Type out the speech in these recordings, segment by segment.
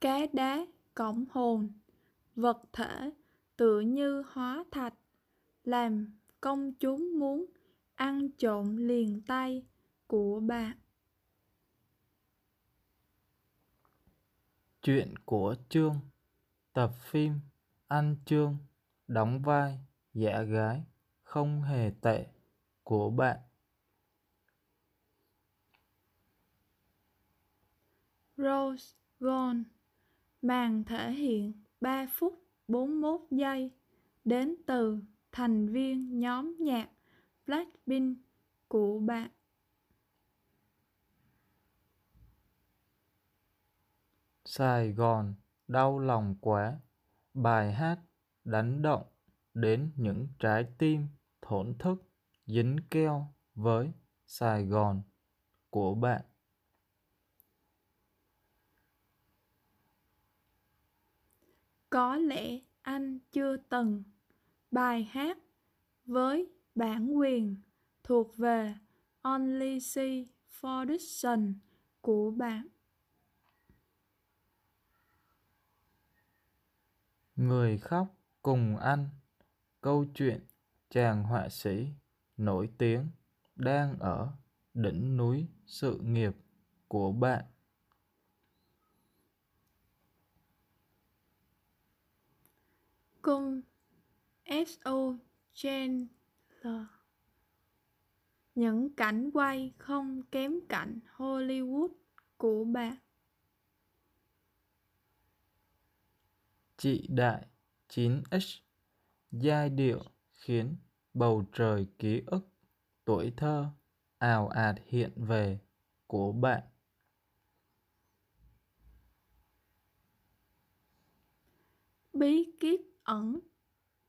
Cái đá cõng hồn Vật thể tự như hóa thạch Làm công chúng muốn ăn trộm liền tay của bạn Chuyện của Trương Tập phim Anh Trương đóng vai giả gái không hề tệ của bạn Rose Gone màn thể hiện 3 phút 41 giây đến từ thành viên nhóm nhạc Blackpink của bạn. Sài Gòn đau lòng quá, bài hát đánh động đến những trái tim thổn thức dính keo với Sài Gòn của bạn. có lẽ anh chưa từng bài hát với bản quyền thuộc về Only C. Foundation của bạn. Người khóc cùng anh Câu chuyện chàng họa sĩ nổi tiếng đang ở đỉnh núi sự nghiệp của bạn cung so trên l những cảnh quay không kém cạnh Hollywood của bạn. Chị Đại 9X Giai điệu khiến bầu trời ký ức tuổi thơ ào ạt hiện về của bạn. Bí kíp ẩn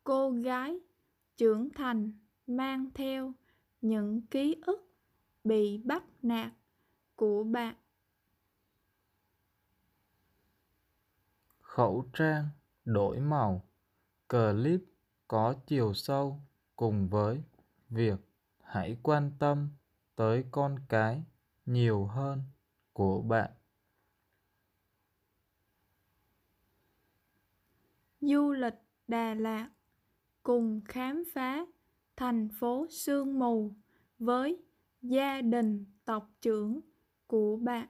cô gái trưởng thành mang theo những ký ức bị bắt nạt của bạn khẩu trang đổi màu clip có chiều sâu cùng với việc hãy quan tâm tới con cái nhiều hơn của bạn du lịch Đà Lạt cùng khám phá thành phố sương mù với gia đình tộc trưởng của bạn.